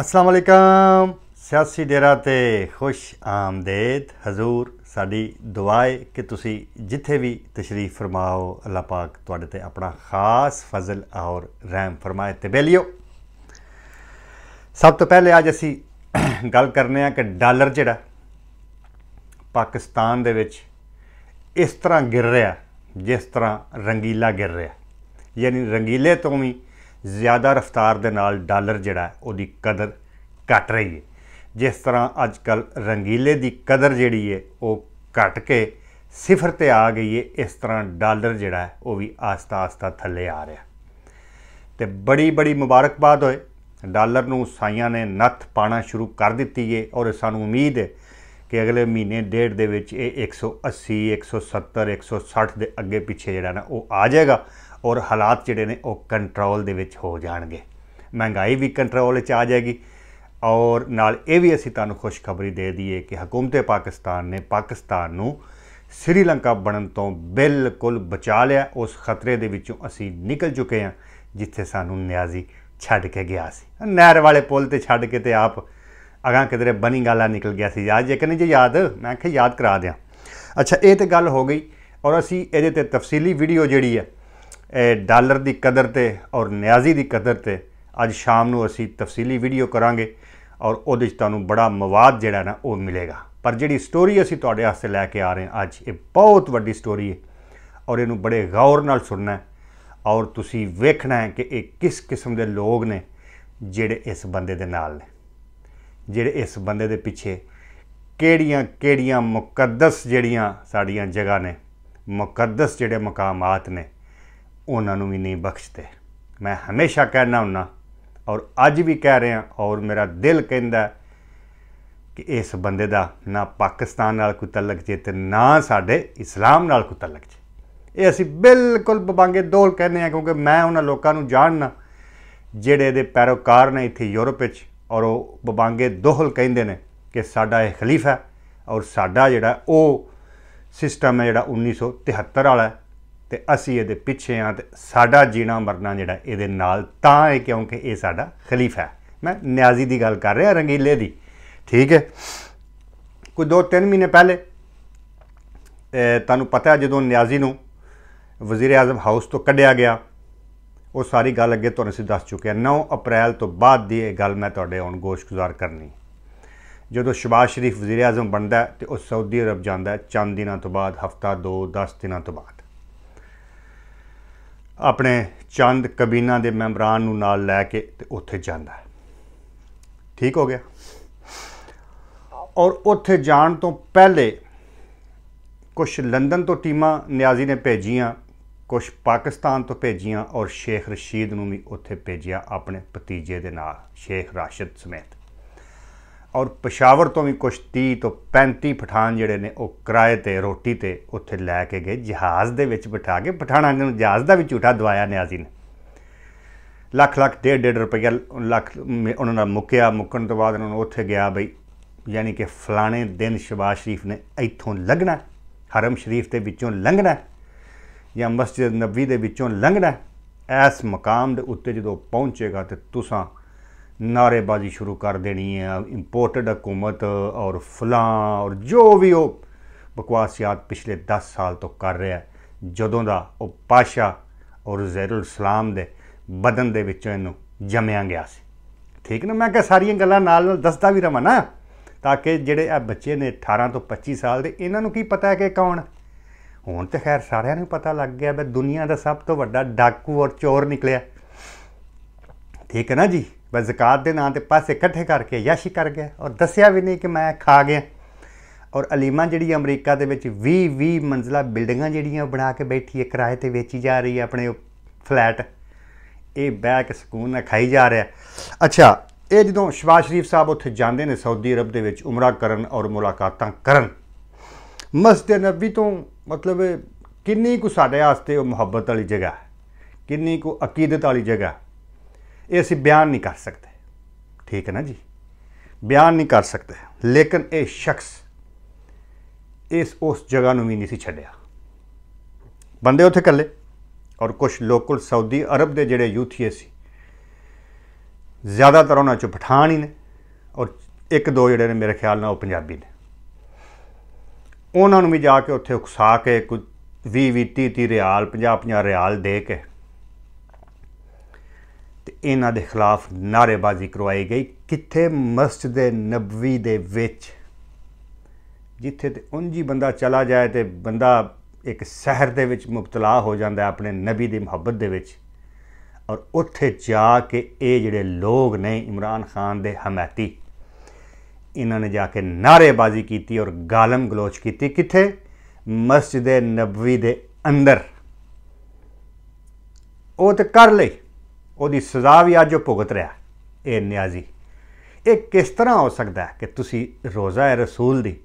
ਅਸਲਾਮ ਅਲੈਕਮ ਸਿਆਸੀ ਡੇਰਾ ਤੇ ਖੁਸ਼ ਆਮਦੇਦ ਹਜ਼ੂਰ ਸਾਡੀ ਦੁਆ ਹੈ ਕਿ ਤੁਸੀਂ ਜਿੱਥੇ ਵੀ ਤਸ਼ਰੀਫ ਫਰਮਾਓ ਅੱਲਾਹ ਪਾਕ ਤੁਹਾਡੇ ਤੇ ਆਪਣਾ ਖਾਸ ਫਜ਼ਲ ਔਰ ਰਹਿਮ ਫਰਮਾਏ ਤੇ ਬੇਲਿਓ ਸਭ ਤੋਂ ਪਹਿਲੇ ਅੱਜ ਅਸੀਂ ਗੱਲ ਕਰਨੇ ਆ ਕਿ ਡਾਲਰ ਜਿਹੜਾ ਪਾਕਿਸਤਾਨ ਦੇ ਵਿੱਚ ਇਸ ਤਰ੍ਹਾਂ ਗਿਰ ਰਿਹਾ ਜਿਸ ਤਰ੍ਹਾਂ ਰੰਗੀਲਾ ਗਿਰ ਰਿਹਾ ਯਾਨੀ ਰੰਗੀਲੇ ਤੋਂ ਵੀ ਜ਼ਿਆਦਾ ਰਫ਼ਤਾਰ ਦੇ ਨਾਲ ਡਾਲਰ ਜਿਹੜਾ ਉਹਦੀ ਕਦਰ ਘਟ ਰਹੀ ਹੈ ਜਿਸ ਤਰ੍ਹਾਂ ਅੱਜ ਕੱਲ ਰੰਗੀਲੇ ਦੀ ਕਦਰ ਜਿਹੜੀ ਹੈ ਉਹ ਘਟ ਕੇ ਸਿਫਰ ਤੇ ਆ ਗਈ ਹੈ ਇਸ ਤਰ੍ਹਾਂ ਡਾਲਰ ਜਿਹੜਾ ਉਹ ਵੀ ਆਸਤਾ-ਆਸਤਾ ਥੱਲੇ ਆ ਰਿਹਾ ਤੇ ਬੜੀ ਬੜੀ ਮੁਬਾਰਕਬਾਦ ਹੋਏ ਡਾਲਰ ਨੂੰ ਸਾਈਆਂ ਨੇ ਨੱਥ ਪਾਣਾ ਸ਼ੁਰੂ ਕਰ ਦਿੱਤੀ ਏ ਔਰ ਸਾਨੂੰ ਉਮੀਦ ਹੈ ਕਿ ਅਗਲੇ ਮਹੀਨੇ ਡੇਢ ਦੇ ਵਿੱਚ ਇਹ 180 170 160 ਦੇ ਅੱਗੇ ਪਿੱਛੇ ਜਿਹੜਾ ਨਾ ਉਹ ਆ ਜਾਏਗਾ ਔਰ ਹਾਲਾਤ ਜਿਹੜੇ ਨੇ ਉਹ ਕੰਟਰੋਲ ਦੇ ਵਿੱਚ ਹੋ ਜਾਣਗੇ ਮਹਿੰਗਾਈ ਵੀ ਕੰਟਰੋਲ 'ਚ ਆ ਜਾਏਗੀ ਔਰ ਨਾਲ ਇਹ ਵੀ ਅਸੀਂ ਤੁਹਾਨੂੰ ਖੁਸ਼ਖਬਰੀ ਦੇ ਦਈਏ ਕਿ ਹਕੂਮਤ ਪਾਕਿਸਤਾਨ ਨੇ ਪਾਕਿਸਤਾਨ ਨੂੰ ਸ੍ਰੀਲੰਕਾ ਬਣਨ ਤੋਂ ਬਿਲਕੁਲ ਬਚਾ ਲਿਆ ਉਸ ਖਤਰੇ ਦੇ ਵਿੱਚੋਂ ਅਸੀਂ ਨਿਕਲ ਚੁੱਕੇ ਹਾਂ ਜਿੱਥੇ ਸਾਨੂੰ ਨਿਆਜ਼ੀ ਛੱਡ ਕੇ ਗਿਆ ਸੀ ਨਹਿਰ ਵਾਲੇ ਪੁਲ ਤੇ ਛੱਡ ਕੇ ਤੇ ਆਪ ਅਗਾ ਕਿਧਰੇ ਬਣੀ ਗਾਲਾ ਨਿਕਲ ਗਿਆ ਸੀ ਯਾਦ ਜੇ ਕਿ ਜੇ ਯਾਦ ਮੈਂ ਕਿ ਯਾਦ ਕਰਾ ਦਿਆਂ ਅੱਛਾ ਇਹ ਤੇ ਗੱਲ ਹੋ ਗਈ ਔਰ ਅਸੀਂ ਇਹਦੇ ਤੇ ਤਫਸੀਲੀ ਵੀਡੀਓ ਜਿਹੜੀ ਹੈ ਡਾਲਰ ਦੀ ਕਦਰ ਤੇ ਔਰ ਨਿਆਜ਼ੀ ਦੀ ਕਦਰ ਤੇ ਅੱਜ ਸ਼ਾਮ ਨੂੰ ਅਸੀਂ ਤਫਸੀਲੀ ਵੀਡੀਓ ਕਰਾਂਗੇ ਔਰ ਉਹਦੇ ਵਿੱਚ ਤੁਹਾਨੂੰ ਬੜਾ ਮਵਾਦ ਜਿਹੜਾ ਨਾ ਉਹ ਮਿਲੇਗਾ ਪਰ ਜਿਹੜੀ ਸਟੋਰੀ ਅਸੀਂ ਤੁਹਾਡੇ ਵਾਸਤੇ ਲੈ ਕੇ ਆ ਰਹੇ ਹਾਂ ਅੱਜ ਇਹ ਬਹੁਤ ਵੱਡੀ ਸਟੋਰੀ ਹੈ ਔਰ ਇਹਨੂੰ ਬੜੇ ਗੌਰ ਨਾਲ ਸੁਣਨਾ ਹੈ ਔਰ ਤੁਸੀਂ ਵੇਖਣਾ ਹੈ ਕਿ ਇਹ ਕਿਸ ਕਿਸਮ ਦੇ ਲੋਕ ਨੇ ਜਿਹੜੇ ਇਸ ਬੰਦੇ ਦੇ ਨਾਲ ਨੇ ਜਿਹੜੇ ਇਸ ਬੰਦੇ ਦੇ ਪਿੱਛੇ ਕਿਹੜੀਆਂ ਕਿਹੜੀਆਂ ਮੁਕੱਦਸ ਜਿਹੜੀਆਂ ਸਾਡੀਆਂ ਜਗ੍ਹਾ ਨੇ ਮੁਕੱਦਸ ਜਿਹੜੇ ਮਕਾਮਾਤ ਨੇ ਉਹਨਾਂ ਨੂੰ ਵੀ ਨਹੀਂ ਬਖਸ਼ਦੇ ਮੈਂ ਹਮੇਸ਼ਾ ਕਹਿਣਾ ਹੁੰਨਾ ਔਰ ਅੱਜ ਵੀ ਕਹਿ ਰਿਹਾ ਔਰ ਮੇਰਾ ਦਿਲ ਕਹਿੰਦਾ ਕਿ ਇਸ ਬੰਦੇ ਦਾ ਨਾ ਪਾਕਿਸਤਾਨ ਨਾਲ ਕੋਈ ਤਲਕ ਜੇ ਤੇ ਨਾ ਸਾਡੇ ਇਸਲਾਮ ਨਾਲ ਕੋਈ ਤਲਕ ਜੇ ਇਹ ਅਸੀਂ ਬਿਲਕੁਲ ਬਬਾਂਗੇ ਦੋਲ ਕਹਿੰਦੇ ਆ ਕਿਉਂਕਿ ਮੈਂ ਉਹਨਾਂ ਲੋਕਾਂ ਨੂੰ ਜਾਣਨਾ ਜਿਹੜੇ ਦੇ ਪੈਰੋਕਾਰ ਨੇ ਇੱਥੇ ਯੂਰਪ ਵਿੱਚ ਔਰ ਉਹ ਬਬਾਂਗੇ ਦੋਹਲ ਕਹਿੰਦੇ ਨੇ ਕਿ ਸਾਡਾ ਇਹ ਖਲੀਫਾ ਔਰ ਸਾਡਾ ਜਿਹੜਾ ਉਹ ਸਿਸਟਮ ਹੈ ਜਿਹੜਾ 1973 ਵਾਲਾ ਤੇ ਅਸੀਂ ਇਹਦੇ ਪਿੱਛੇ ਆ ਤੇ ਸਾਡਾ ਜੀਣਾ ਮਰਨਾ ਜਿਹੜਾ ਇਹਦੇ ਨਾਲ ਤਾਂ ਹੈ ਕਿਉਂਕਿ ਇਹ ਸਾਡਾ ਖਲੀਫਾ ਹੈ ਮੈਂ ਨਿਆਜ਼ੀ ਦੀ ਗੱਲ ਕਰ ਰਿਹਾ ਰੰਗੀਲੇ ਦੀ ਠੀਕ ਹੈ ਕੋਈ 2-3 ਮਹੀਨੇ ਪਹਿਲੇ ਤੁਹਾਨੂੰ ਪਤਾ ਹੈ ਜਦੋਂ ਨਿਆਜ਼ੀ ਨੂੰ ਵਜ਼ੀਰ ਆਜ਼ਮ ਹਾਊਸ ਤੋਂ ਕੱਢਿਆ ਗਿਆ ਉਹ ਸਾਰੀ ਗੱਲ ਅੱਗੇ ਤੁਹਾਨੂੰ ਅਸੀਂ ਦੱਸ ਚੁੱਕੇ 9 ਅਪ੍ਰੈਲ ਤੋਂ ਬਾਅਦ ਦੀ ਇਹ ਗੱਲ ਮੈਂ ਤੁਹਾਡੇ ਹੁਣ ਗੋਸ਼ਗੁਜ਼ਾਰ ਕਰਨੀ ਜਦੋਂ ਸ਼ਬਾਸ਼ ਸ਼ਰੀਫ ਵਜ਼ੀਰ ਆਜ਼ਮ ਬਣਦਾ ਤੇ ਉਹ ਸਾਊਦੀ ਅਰਬ ਜਾਂਦਾ ਚੰਦ ਦਿਨਾਂ ਤੋਂ ਬਾਅਦ ਹਫਤਾ 2 10 ਦਿਨਾਂ ਤੋਂ ਬਾਅਦ ਆਪਣੇ ਚੰਦ ਕਬੀਨਾ ਦੇ ਮੈਂਬਰਾਂ ਨੂੰ ਨਾਲ ਲੈ ਕੇ ਤੇ ਉੱਥੇ ਜਾਂਦਾ ਠੀਕ ਹੋ ਗਿਆ ਔਰ ਉੱਥੇ ਜਾਣ ਤੋਂ ਪਹਿਲੇ ਕੁਝ ਲੰਡਨ ਤੋਂ ਟੀਮਾਂ ਨਿਆਜ਼ੀ ਨੇ ਭੇਜੀਆਂ ਕੁਝ ਪਾਕਿਸਤਾਨ ਤੋਂ ਭੇਜੀਆਂ ਔਰ ਸ਼ੇਖ ਰਸ਼ੀਦ ਨੂੰ ਵੀ ਉੱਥੇ ਭੇਜਿਆ ਆਪਣੇ ਭਤੀਜੇ ਦੇ ਨਾਲ ਸ਼ੇਖ ਰਾਸ਼ਿਦ ਸਮੇਤ ਔਰ ਪਸ਼ਾਵਰ ਤੋਂ ਵੀ ਕੁਝ 30 ਤੋਂ 35 ਪਠਾਨ ਜਿਹੜੇ ਨੇ ਉਹ ਕਿਰਾਏ ਤੇ ਰੋਟੀ ਤੇ ਉੱਥੇ ਲੈ ਕੇ ਗਏ ਜਹਾਜ਼ ਦੇ ਵਿੱਚ ਬਿਠਾ ਕੇ ਪਠਾਨਾਂ ਨੂੰ ਜਹਾਜ਼ ਦਾ ਵੀ ਝੂਠਾ ਦਵਾਇਆ ਨਿਆਜ਼ੀ ਨੇ ਲੱਖ ਲੱਖ ਡੇਢ ਡੇਢ ਰੁਪਏ ਲੱਖ ਉਹਨਾਂ ਦਾ ਮੁੱਕਿਆ ਮੁੱਕਣ ਤੋਂ ਬਾਅਦ ਉਹਨਾਂ ਨੂੰ ਉੱਥੇ ਗਿਆ ਬਈ ਯਾਨੀ ਕਿ ਫਲਾਣੇ ਦਿਨ ਸ਼ਬਾਸ਼ ਸ਼ਰੀਫ ਨੇ ਇੱਥੋਂ ਲੰਘਣਾ ਹਰਮ ਸ਼ਰੀਫ ਦੇ ਵਿੱਚੋਂ ਲੰਘਣਾ ਜਾਂ ਮਸਜਿਦ ਨਬਵੀ ਦੇ ਵਿੱਚੋਂ ਲੰਘਣਾ ਐਸ ਮਕਾਮ ਦੇ ਉੱਤੇ ਜਦੋਂ ਪਹੁੰਚੇਗਾ ਤੇ ਤੁਸੀਂ नारेबाजी ਸ਼ੁਰੂ ਕਰ ਦੇਣੀ ਹੈ ਇੰਪੋਰਟਡ ਹਕੂਮਤ ਔਰ फलां ਔਰ ਜੋ ਵੀ ਉਹ ਬਕਵਾਸਿਆਤ ਪਿਛਲੇ 10 ਸਾਲ ਤੋਂ ਕਰ ਰਿਹਾ ਜਦੋਂ ਦਾ ਉਹ ਪਾਸ਼ਾ ਔਰ ਜ਼ੈਰੁਲ ਸਲਾਮ ਦੇ ਬਦਨ ਦੇ ਵਿੱਚੋਂ ਇਹਨੂੰ ਜਮਿਆ ਗਿਆ ਸੀ ਠੀਕ ਨਾ ਮੈਂ ਕਿ ਸਾਰੀਆਂ ਗੱਲਾਂ ਨਾਲ ਨਾਲ ਦੱਸਦਾ ਵੀ ਰਵਾਂ ਨਾ ਤਾਂ ਕਿ ਜਿਹੜੇ ਇਹ ਬੱਚੇ ਨੇ 18 ਤੋਂ 25 ਸਾਲ ਦੇ ਇਹਨਾਂ ਨੂੰ ਕੀ ਪਤਾ ਹੈ ਕਿ ਕੌਣ ਹੁਣ ਤੇ ਖੈਰ ਸਾਰਿਆਂ ਨੂੰ ਪਤਾ ਲੱਗ ਗਿਆ ਵੀ ਦੁਨੀਆ ਦਾ ਸਭ ਤੋਂ ਵੱਡਾ ਡਾਕੂ ਔਰ ਚੋਰ ਨਿਕਲਿਆ ਠੀਕ ਹੈ ਨਾ ਜੀ ਬਸ ਜ਼ਕਾਤ ਦੇ ਨਾਂ ਤੇ ਪਾਸੇ ਇਕੱਠੇ ਕਰਕੇ ਯਾਸ਼ੀ ਕਰ ਗਿਆ ਔਰ ਦੱਸਿਆ ਵੀ ਨਹੀਂ ਕਿ ਮੈਂ ਖਾ ਗਿਆ ਔਰ ਅਲੀਮਾ ਜਿਹੜੀ ਅਮਰੀਕਾ ਦੇ ਵਿੱਚ 20 20 ਮੰਜ਼ਲਾ ਬਿਲਡਿੰਗਾਂ ਜਿਹੜੀਆਂ ਬਣਾ ਕੇ ਬੈਠੀ ਹੈ ਕਿਰਾਏ ਤੇ ਵੇਚੀ ਜਾ ਰਹੀ ਹੈ ਆਪਣੇ ਫਲੈਟ ਇਹ ਬੈਕ ਸਕੂਨ ਨਾਲ ਖਾਈ ਜਾ ਰਿਹਾ ਅੱਛਾ ਇਹ ਜਦੋਂ ਸ਼ਵਾ ਸ਼ਰੀਫ ਸਾਹਿਬ ਉੱਥੇ ਜਾਂਦੇ ਨੇ ਸਾਊਦੀ ਅਰਬ ਦੇ ਵਿੱਚ ਉਮਰਾ ਕਰਨ ਔਰ ਮੁਲਾਕਾਤਾਂ ਕਰਨ ਮਸਜਿਦ ਨਬੀ ਤੋਂ ਮਤਲਬ ਕਿੰਨੀ ਕੁ ਸਾਡੇ ਵਾਸਤੇ ਉਹ ਮੁਹੱਬਤ ਵਾਲੀ ਜਗ੍ਹਾ ਕਿੰਨੀ ਕੁ ਅਕੀਦਤ ਵਾਲੀ ਜਗ੍ਹਾ ਇਹ ਅਸੀਂ ਬਿਆਨ ਨਹੀਂ ਕਰ ਸਕਦੇ ਠੀਕ ਹੈ ਨਾ ਜੀ ਬਿਆਨ ਨਹੀਂ ਕਰ ਸਕਦੇ ਲੇਕਿਨ ਇਹ ਸ਼ਖਸ ਇਸ ਉਸ ਜਗ੍ਹਾ ਨੂੰ ਵੀ ਨਹੀਂ ਸੀ ਛੱਡਿਆ ਬੰਦੇ ਉੱਥੇ ਇਕੱਲੇ ਔਰ ਕੁਝ ਲੋਕਲ ਸਾਊਦੀ ਅਰਬ ਦੇ ਜਿਹੜੇ ਯੂਥੀਏ ਸੀ ਜ਼ਿਆਦਾਤਰ ਉਹਨਾਂ ਚੋਂ ਪਠਾਨ ਹੀ ਨੇ ਔਰ ਇੱਕ ਦੋ ਜਿਹੜੇ ਨੇ ਮੇਰੇ ਖਿਆਲ ਨਾਲ ਉਹ ਪੰਜਾਬੀ ਨੇ ਉਹਨਾਂ ਨੂੰ ਵੀ ਜਾ ਕੇ ਉੱਥੇ ਉਕਸਾ ਕੇ ਕੁਝ 20 20 30 30 ਰਿਆਲ 50 50 ਰਿਆਲ ਦੇ ਕੇ ਤੇ ਇਹਨਾਂ ਦੇ ਖਿਲਾਫ ਨਾਰੇਬਾਜ਼ੀ ਕਰਵਾਈ ਗਈ ਕਿੱਥੇ ਮਸਜਿਦ ਨਬਵੀ ਦੇ ਵਿੱਚ ਜਿੱਥੇ ਤੇ ਉਂਝ ਹੀ ਬੰਦਾ ਚਲਾ ਜਾਏ ਤੇ ਬੰਦਾ ਇੱਕ ਸ਼ਹਿਰ ਦੇ ਵਿੱਚ ਮੁਬਤਲਾ ਹੋ ਜਾਂਦਾ ਆਪਣੇ ਨਬੀ ਦੀ ਮੁਹੱਬਤ ਦੇ ਵਿੱਚ ਔਰ ਉੱਥੇ ਜਾ ਕੇ ਇਹ ਜਿਹੜੇ ਲੋਕ ਨੇ ਇਮਰਾਨ ਖਾਨ ਦੇ ਹਮਾਇਤੀ ਇਹਨਾਂ ਨੇ ਜਾ ਕੇ ਨਾਰੇਬਾਜ਼ੀ ਕੀਤੀ ਔਰ ਗਾਲਮ ਗਲੋਚ ਕੀਤੀ ਕਿੱਥੇ ਮਸਜਿਦ ਨਬਵੀ ਦੇ ਅੰਦਰ ਉਹ ਤੇ ਕਰ ਲਈ ਉਹਦੀ ਸਜ਼ਾ ਵੀ ਅੱਜ ਉਹ ਭੁਗਤ ਰਿਹਾ ਇਹ ਨਿਆਜ਼ੀ ਇਹ ਕਿਸ ਤਰ੍ਹਾਂ ਹੋ ਸਕਦਾ ਹੈ ਕਿ ਤੁਸੀਂ ਰੋਜ਼ਾ ਰਸੂਲ ਦੀ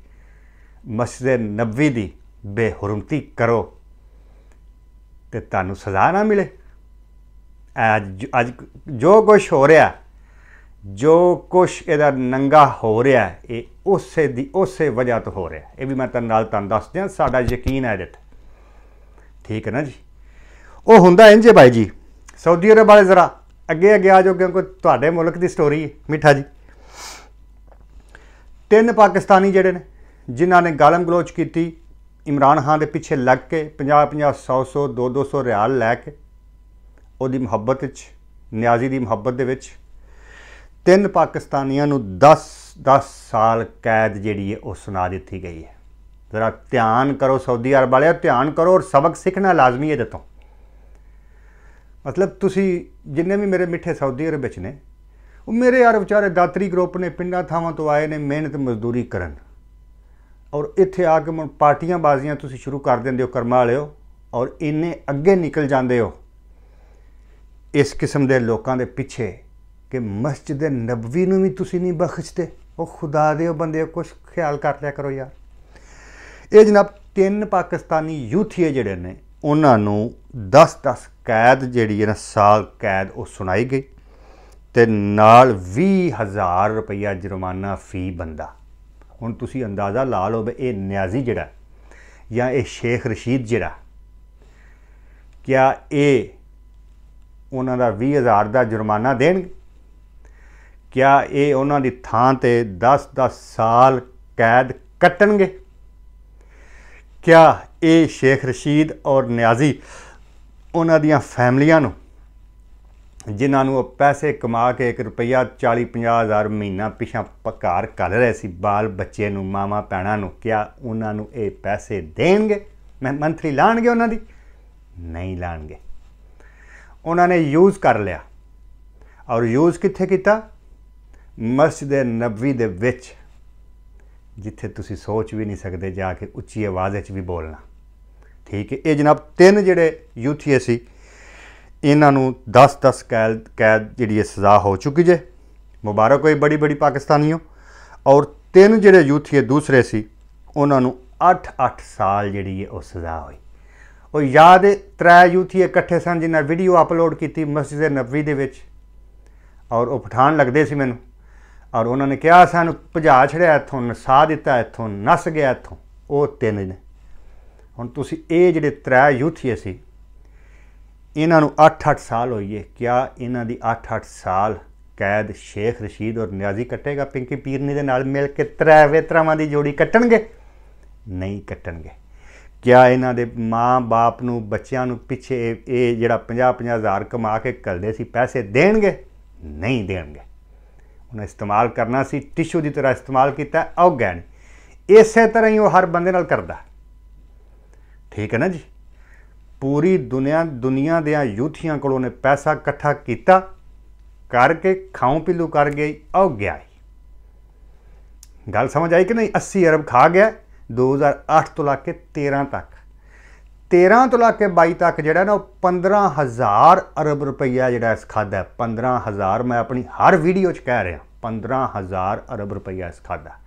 ਮਸਜਿਦ ਨਬਵੀ ਦੀ ਬੇਹਰਮਤੀ ਕਰੋ ਤੇ ਤੁਹਾਨੂੰ ਸਜ਼ਾ ਨਾ ਮਿਲੇ ਅੱਜ ਅੱਜ ਜੋ ਕੁਝ ਹੋ ਰਿਹਾ ਜੋ ਕੁਝ ਇਹਦਾ ਨੰਗਾ ਹੋ ਰਿਹਾ ਇਹ ਉਸੇ ਦੀ ਉਸੇ ਵਜ੍ਹਾ ਤੋਂ ਹੋ ਰਿਹਾ ਇਹ ਵੀ ਮੈਂ ਤੁਹਾਨੂੰ ਨਾਲ ਤੁਹਾਨੂੰ ਦੱਸ ਦਿਆਂ ਸਾਡਾ ਯਕੀਨ ਹੈ ਜਿੱਤ ਠੀਕ ਹੈ ਨਾ ਜੀ ਉਹ ਹੁੰਦਾ ਇੰਜੇ ਭਾਈ ਜੀ ਸਾਊਦੀ ਅਰਬ ਵਾਲੇ ਜ਼ਰਾ ਅੱਗੇ ਅੱਗੇ ਆ ਜਾਓ ਕਿਉਂਕਿ ਤੁਹਾਡੇ ਮੁਲਕ ਦੀ ਸਟੋਰੀ ਹੈ ਮਿੱਠਾ ਜੀ ਤਿੰਨ ਪਾਕਿਸਤਾਨੀ ਜਿਹੜੇ ਨੇ ਜਿਨ੍ਹਾਂ ਨੇ ਗਾਲਮ ਗਲੋਚ ਕੀਤੀ ਇਮਰਾਨ ਖਾਨ ਦੇ ਪਿੱਛੇ ਲੱਗ ਕੇ 50 50 100 100 2 200 ਰਿਆਲ ਲੈ ਕੇ ਉਹਦੀ ਮੁਹੱਬਤ ਵਿੱਚ ਨਿਆਜ਼ੀ ਦੀ ਮੁਹੱਬਤ ਦੇ ਵਿੱਚ ਤਿੰਨ ਪਾਕਿਸਤਾਨੀਆਂ ਨੂੰ 10 10 ਸਾਲ ਕੈਦ ਜਿਹੜੀ ਹੈ ਉਹ ਸੁਣਾ ਦਿੱਤੀ ਗਈ ਹੈ ਜ਼ਰਾ ਧਿਆਨ ਕਰੋ ਸਾਊਦੀ ਅਰਬ ਵਾਲਿਆ ਧਿਆਨ ਕਰੋ ਔਰ ਸਬਕ ਸਿੱਖਣਾ ਲਾਜ਼ਮੀ ਹੈ ਦਿੱਤੋ ਮਤਲਬ ਤੁਸੀਂ ਜਿੰਨੇ ਵੀ ਮੇਰੇ ਮਿੱਠੇ ਸਾਊਦੀ ਅਰਬ ਵਿੱਚ ਨੇ ਉਹ ਮੇਰੇ ਯਾਰ ਵਿਚਾਰੇ ਦਾਤਰੀ ਗਰੁੱਪ ਨੇ ਪਿੰਡਾਂ ਥਾਵਾਂ ਤੋਂ ਆਏ ਨੇ ਮਿਹਨਤ ਮਜ਼ਦੂਰੀ ਕਰਨ ਔਰ ਇੱਥੇ ਆ ਕੇ ਮਨ ਪਾਰਟੀਆਂ ਬਾਜ਼ੀਆਂ ਤੁਸੀਂ ਸ਼ੁਰੂ ਕਰ ਦਿੰਦੇ ਹੋ ਕਰਮਾ ਵਾਲਿਓ ਔਰ ਇੰਨੇ ਅੱਗੇ ਨਿਕਲ ਜਾਂਦੇ ਹੋ ਇਸ ਕਿਸਮ ਦੇ ਲੋਕਾਂ ਦੇ ਪਿੱਛੇ ਕਿ ਮਸਜਿਦ ਨਬਵੀ ਨੂੰ ਵੀ ਤੁਸੀਂ ਨਹੀਂ ਬਖਸ਼ਦੇ ਉਹ ਖੁਦਾ ਦੇ ਬੰਦੇ ਕੁਝ ਖਿਆਲ ਕਰ ਲਿਆ ਕਰੋ ਯਾਰ ਇਹ ਜਨਾਬ ਤਿੰਨ ਪਾਕਿਸਤਾਨੀ ਯੂਥੀਏ ਜਿਹੜੇ ਨੇ ਉਹਨਾਂ ਨੂੰ 10-10 ਕੈਦ ਜਿਹੜੀ ਹੈ ਨਾ ਸਾਲ ਕੈਦ ਉਹ ਸੁਣਾਈ ਗਈ ਤੇ ਨਾਲ 20000 ਰੁਪਇਆ ਜੁਰਮਾਨਾ ਫੀ ਬੰਦਾ ਹੁਣ ਤੁਸੀਂ ਅੰਦਾਜ਼ਾ ਲਾ ਲਓ ਵੀ ਇਹ ਨਿਆਜ਼ੀ ਜਿਹੜਾ ਜਾਂ ਇਹ ਸ਼ੇਖ ਰਸ਼ੀਦ ਜਿਹੜਾ ਕਿਆ ਇਹ ਉਹਨਾਂ ਦਾ 20000 ਦਾ ਜੁਰਮਾਨਾ ਦੇਣਗੇ ਕਿਆ ਇਹ ਉਹਨਾਂ ਦੀ ਥਾਂ ਤੇ 10-10 ਸਾਲ ਕੈਦ ਕੱਟਣਗੇ ਕਿਆ ਇਹ ਸ਼ੇਖ ਰਸ਼ੀਦ ਔਰ ਨਿਆਜ਼ੀ ਉਹਨਾਂ ਦੀਆਂ ਫੈਮਲੀਆਂ ਨੂੰ ਜਿਨ੍ਹਾਂ ਨੂੰ ਉਹ ਪੈਸੇ ਕਮਾ ਕੇ 1 ਰੁਪਿਆ 40 ਹਜ਼ਾਰ ਮਹੀਨਾ ਪਿਛਾ ਪਕਾਰ ਕਰ ਰਹੇ ਸੀ ਬਾਲ ਬੱਚੇ ਨੂੰ ਮਾਮਾ ਪੈਣਾ ਨੂੰ ਕਿਹਾ ਉਹਨਾਂ ਨੂੰ ਇਹ ਪੈਸੇ ਦੇਣਗੇ ਮੈਂ ਮੰਤਰੀ ਲਾਣਗੇ ਉਹਨਾਂ ਦੀ ਨਹੀਂ ਲਾਣਗੇ ਉਹਨਾਂ ਨੇ ਯੂਜ਼ ਕਰ ਲਿਆ ਔਰ ਯੂਜ਼ ਕਿੱਥੇ ਕੀਤਾ ਮਸਜਿਦ ਨਬਵੀ ਦੇ ਵਿੱਚ ਜਿੱਥੇ ਤੁਸੀਂ ਸੋਚ ਵੀ ਨਹੀਂ ਸਕਦੇ ਜਾ ਕੇ ਉੱਚੀ ਆਵਾਜ਼ ਵਿੱਚ ਵੀ ਬੋਲਣਾ ਠੀਕ ਹੈ ਇਹ ਜਨਾਬ ਤਿੰਨ ਜਿਹੜੇ ਯੂਥੀ ਸੀ ਇਹਨਾਂ ਨੂੰ 10-10 ਕੈਦ ਕੈਦ ਜਿਹੜੀ ਇਹ ਸਜ਼ਾ ਹੋ ਚੁੱਕੀ ਜੇ ਮੁਬਾਰਕ ਹੋਏ ਬੜੀ ਬੜੀ ਪਾਕਿਸਤਾਨੀਆਂ ਔਰ ਤਿੰਨ ਜਿਹੜੇ ਯੂਥੀ ਦੂਸਰੇ ਸੀ ਉਹਨਾਂ ਨੂੰ 8-8 ਸਾਲ ਜਿਹੜੀ ਹੈ ਉਹ ਸਜ਼ਾ ਹੋਈ ਉਹ ਯਾਦ ਤਰੇ ਯੂਥੀ ਇਕੱਠੇ ਸਨ ਜਿਨ੍ਹਾਂ ਵੀਡੀਓ ਅਪਲੋਡ ਕੀਤੀ ਮਸਜਿਦ ਨਬਵੀ ਦੇ ਵਿੱਚ ਔਰ ਉਹ ਪਠਾਨ ਲੱਗਦੇ ਸੀ ਮੈਨੂੰ ਔਰ ਉਹਨਾਂ ਨੇ ਕਿਹਾ ਸਾਨੂੰ ਭਜਾ ਛੜਿਆ ਇੱਥੋਂ ਨਸਾ ਦਿੱਤਾ ਇੱਥੋਂ ਨਸ ਗਿਆ ਇੱਥੋਂ ਉਹ ਤਿੰਨ ਨੇ ਹੁਣ ਤੁਸੀਂ ਇਹ ਜਿਹੜੇ ਤ੍ਰੈ ਯੂਥੀਏ ਸੀ ਇਹਨਾਂ ਨੂੰ 8-8 ਸਾਲ ਹੋਈਏ ਕਿਆ ਇਹਨਾਂ ਦੀ 8-8 ਸਾਲ ਕੈਦ ਸ਼ੇਖ ਰਸ਼ੀਦ ਔਰ ਨਿਆਜ਼ੀ ਕੱਟੇਗਾ ਪਿੰਕੀ ਪੀਰਨੀ ਦੇ ਨਾਲ ਮਿਲ ਕੇ ਤ੍ਰੈ ਵੇਤਰਾਵਾਂ ਦੀ ਜੋੜੀ ਕੱਟਣਗੇ ਨਹੀਂ ਕੱਟਣਗੇ ਕਿਆ ਇਹਨਾਂ ਦੇ ਮਾਂ-ਬਾਪ ਨੂੰ ਬੱਚਿਆਂ ਨੂੰ ਪਿੱਛੇ ਇਹ ਜਿਹੜਾ 50-50 ਹਜ਼ਾਰ ਕਮਾ ਕੇ ਕਰਦੇ ਸੀ ਪੈਸੇ ਦੇਣਗੇ ਨਹੀਂ ਦੇਣਗੇ ਉਹਨਾਂ ਇਸਤੇਮਾਲ ਕਰਨਾ ਸੀ ਟਿਸ਼ੂ ਦੀ ਤਰ੍ਹਾਂ ਇਸਤੇਮਾਲ ਕੀਤਾ ਔਗਣ ਇਸੇ ਤਰ੍ਹਾਂ ਹੀ ਉਹ ਹਰ ਬੰਦੇ ਨਾਲ ਕਰਦਾ ਠੀਕ ਹੈ ਨਾ ਜੀ ਪੂਰੀ ਦੁਨੀਆ ਦੁਨੀਆ ਦੇ ਆ ਯੂਥੀਆਂ ਕੋਲੋਂ ਨੇ ਪੈਸਾ ਇਕੱਠਾ ਕੀਤਾ ਕਰਕੇ ਖਾਉ ਪੀਲੂ ਕਰ ਗਈ ਉਹ ਗਿਆ ਗੱਲ ਸਮਝ ਆਈ ਕਿ ਨਹੀਂ 80 ਅਰਬ ਖਾ ਗਿਆ 2008 ਤੋਂ ਲਾ ਕੇ 13 ਤੱਕ 13 ਤੋਂ ਲਾ ਕੇ 22 ਤੱਕ ਜਿਹੜਾ ਨਾ ਉਹ 15000 ਅਰਬ ਰੁਪਈਆ ਜਿਹੜਾ ਇਸ ਖਾਦਾ 15000 ਮੈਂ ਆਪਣੀ ਹਰ ਵੀਡੀਓ 'ਚ ਕਹਿ ਰਿਹਾ 15000 ਅਰਬ ਰੁਪਈਆ ਇਸ ਖਾਦਾ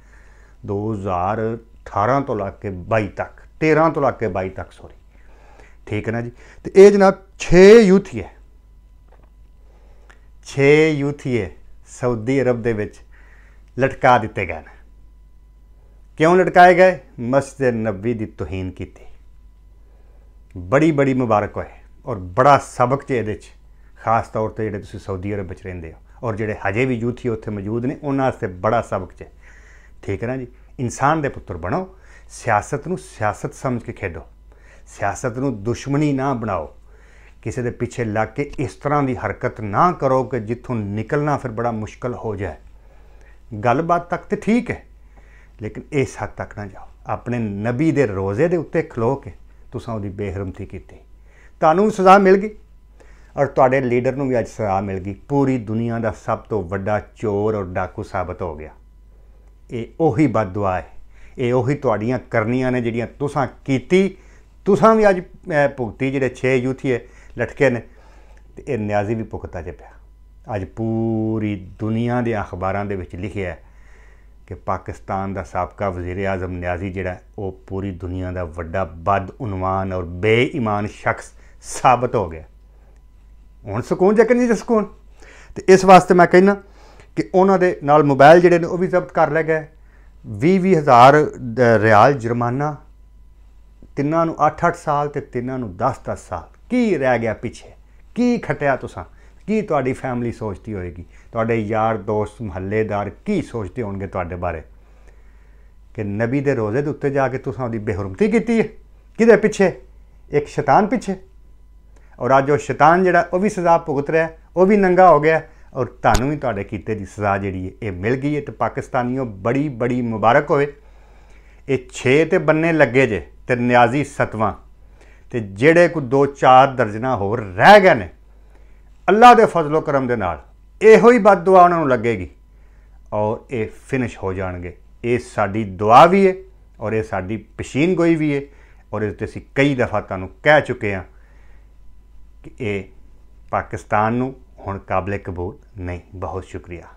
2018 ਤੋਂ ਲਾ ਕੇ 22 ਤੱਕ 13 ਤੋਂ ਲੱਗ ਕੇ 22 ਤੱਕ ਸੌਰੀ ਠੀਕ ਹੈ ਨਾ ਜੀ ਤੇ ਇਹ ਜਨਾਬ 6 ਹੈ 6 ਹੈ ਸਾਊਦੀ ਅਰਬ ਦੇ ਵਿੱਚ ਲਟਕਾ ਦਿੱਤੇ ਗਏ ਨੇ ਕਿਉਂ ਲਟਕਾਏ ਗਏ ਮਸਜਿਦ ਨਬੀ ਦੀ ਤੋਹੀਨ ਕੀਤੀ ਬੜੀ ਬੜੀ ਮੁਬਾਰਕ ਹੋਏ ਔਰ ਬੜਾ ਸਬਕ ਤੇ ਇਹਦੇ ਚ ਖਾਸ ਤੌਰ ਤੇ ਜਿਹੜੇ ਤੁਸੀਂ ਸਾਊਦੀ ਅਰਬ ਵਿੱਚ ਰਹਿੰਦੇ ਹੋ ਔਰ ਜਿਹੜੇ ਹਜੇ ਵੀ ਯੂਥੀ ਉੱਥੇ ਮੌਜੂਦ ਨੇ ਉਹਨਾਂ ਵਾਸਤੇ ਬੜਾ ਸਬਕ ਚ ਠੀਕ ਹੈ ਨਾ ਜੀ ਇਨਸਾਨ ਦੇ ਪੁੱਤਰ ਬਣੋ ਸਿਆਸਤ ਨੂੰ ਸਿਆਸਤ ਸਮਝ ਕੇ ਖੇਡੋ ਸਿਆਸਤ ਨੂੰ ਦੁਸ਼ਮਣੀ ਨਾ ਬਣਾਓ ਕਿਸੇ ਦੇ ਪਿੱਛੇ ਲੱਗ ਕੇ ਇਸ ਤਰ੍ਹਾਂ ਦੀ ਹਰਕਤ ਨਾ ਕਰੋ ਕਿ ਜਿੱਥੋਂ ਨਿਕਲਣਾ ਫਿਰ ਬੜਾ ਮੁਸ਼ਕਲ ਹੋ ਜਾਏ ਗੱਲਬਾਤ ਤੱਕ ਤੇ ਠੀਕ ਹੈ ਲੇਕਿਨ ਇਸ ਹੱਦ ਤੱਕ ਨਾ ਜਾਓ ਆਪਣੇ ਨਬੀ ਦੇ ਰੋਜ਼ੇ ਦੇ ਉੱਤੇ ਖਲੋ ਕੇ ਤੁਸੀਂ ਉਹਦੀ ਬੇਹਰਮਤੀ ਕੀਤੀ ਤੁਹਾਨੂੰ ਸਜ਼ਾ ਮਿਲ ਗਈ ਔਰ ਤੁਹਾਡੇ ਲੀਡਰ ਨੂੰ ਵੀ ਅੱਜ ਸਜ਼ਾ ਮਿਲ ਗਈ ਪੂਰੀ ਦੁਨੀਆ ਦਾ ਸਭ ਤੋਂ ਵੱਡਾ ਚੋਰ ਔਰ ਡਾਕੂ ਸਾਬਤ ਹੋ ਗਿਆ ਇਹ ਉਹੀ ਬਦਦੁਆ ਹੈ ਇਹ ਉਹੀ ਤੁਹਾਡੀਆਂ ਕਰਨੀਆਂ ਨੇ ਜਿਹੜੀਆਂ ਤੁਸੀਂ ਕੀਤੀ ਤੁਸੀਂ ਵੀ ਅੱਜ ਭੁਗਤੀ ਜਿਹੜੇ 6 ਯੂਥੀਏ ਲਟਕੇ ਨੇ ਤੇ ਇਹ ਨਿਆਜ਼ੀ ਵੀ ਭੁਗਤਾ ਚ ਪਿਆ ਅੱਜ ਪੂਰੀ ਦੁਨੀਆ ਦੇ ਅਖਬਾਰਾਂ ਦੇ ਵਿੱਚ ਲਿਖਿਆ ਹੈ ਕਿ ਪਾਕਿਸਤਾਨ ਦਾ ਸਾਬਕਾ ਵਜ਼ੀਰ ਆਜ਼ਮ ਨਿਆਜ਼ੀ ਜਿਹੜਾ ਉਹ ਪੂਰੀ ਦੁਨੀਆ ਦਾ ਵੱਡਾ ਬਦ ਉਨਵਾਨ ਔਰ ਬੇਈਮਾਨ ਸ਼ਖਸ ਸਾਬਤ ਹੋ ਗਿਆ ਹੁਣ ਸਕੂਨ ਜਾਂ ਨਹੀਂ ਸਕੂਨ ਤੇ ਇਸ ਵਾਸਤੇ ਮੈਂ ਕਹਿੰਨਾ ਕਿ ਉਹਨਾਂ ਦੇ ਨਾਲ ਮੋਬਾਈਲ ਜਿਹੜੇ ਨੇ ਉਹ ਵੀ ਜ਼ਬਤ ਕਰ ਲਏ ਗਏ 20-20000 ਰਿਆਲ ਜੁਰਮਾਨਾ ਤਿੰਨਾਂ ਨੂੰ 8-8 ਸਾਲ ਤੇ ਤਿੰਨਾਂ ਨੂੰ 10-10 ਸਾਲ ਕੀ ਰਹਿ ਗਿਆ ਪਿੱਛੇ ਕੀ ਖਟਿਆ ਤੁਸੀਂ ਕੀ ਤੁਹਾਡੀ ਫੈਮਿਲੀ ਸੋਚਦੀ ਹੋਏਗੀ ਤੁਹਾਡੇ ਯਾਰ ਦੋਸਤ ਮਹੱਲੇਦਾਰ ਕੀ ਸੋਚਦੇ ਹੋਣਗੇ ਤੁਹਾਡੇ ਬਾਰੇ ਕਿ ਨਬੀ ਦੇ ਰੋਜ਼ੇ ਦੇ ਉੱਤੇ ਜਾ ਕੇ ਤੁਸੀਂ ਉਹਦੀ ਬੇਹਰਮਤੀ ਕੀਤੀ ਹੈ ਕਿਹਦੇ ਪਿੱਛੇ ਇੱਕ ਸ਼ੈਤਾਨ ਪਿੱਛੇ ਔਰ ਅੱਜ ਉਹ ਸ਼ੈਤਾਨ ਜਿਹੜਾ ਉਹ ਵੀ ਸਜ਼ਾ ਭੁਗਤ ਰਿਹਾ ਉਹ ਵੀ ਨੰਗਾ ਹੋ ਗਿਆ ਔਰ ਤੁਹਾਨੂੰ ਵੀ ਤੁਹਾਡੇ ਕੀਤੇ ਦੀ ਸਜ਼ਾ ਜਿਹੜੀ ਹੈ ਇਹ ਮਿਲ ਗਈ ਹੈ ਤੇ ਪਾਕਿਸਤਾਨੀਓ ਬੜੀ ਬੜੀ ਮੁਬਾਰਕ ਹੋਵੇ ਇਹ 6 ਤੇ ਬੰਨੇ ਲੱਗੇ ਜੇ ਤੇ ਨਿਆਜ਼ੀ 7ਵਾਂ ਤੇ ਜਿਹੜੇ ਕੋ 2-4 ਦਰਜਨਾ ਹੋਰ ਰਹਿ ਗਏ ਨੇ ਅੱਲਾ ਦੇ ਫਜ਼ਲੋ ਕਰਮ ਦੇ ਨਾਲ ਇਹੋ ਹੀ ਬਾਤ ਦੁਆ ਉਹਨਾਂ ਨੂੰ ਲੱਗੇਗੀ ਔਰ ਇਹ ਫਿਨਿਸ਼ ਹੋ ਜਾਣਗੇ ਇਹ ਸਾਡੀ ਦੁਆ ਵੀ ਹੈ ਔਰ ਇਹ ਸਾਡੀ ਪਛੀਨ ਗੋਈ ਵੀ ਹੈ ਔਰ ਇਸ ਤੇ ਅਸੀਂ ਕਈ ਦਫਾ ਤੁਹਾਨੂੰ ਕਹਿ ਚੁੱਕੇ ਆ ਕਿ ਇਹ ਪਾਕਿਸਤਾਨ ਨੂੰ ਹੁਣ ਕਾਬਲੇ ਕਬੂਲ ਨਹੀਂ ਬਹੁਤ ਸ਼ੁਕਰੀਆ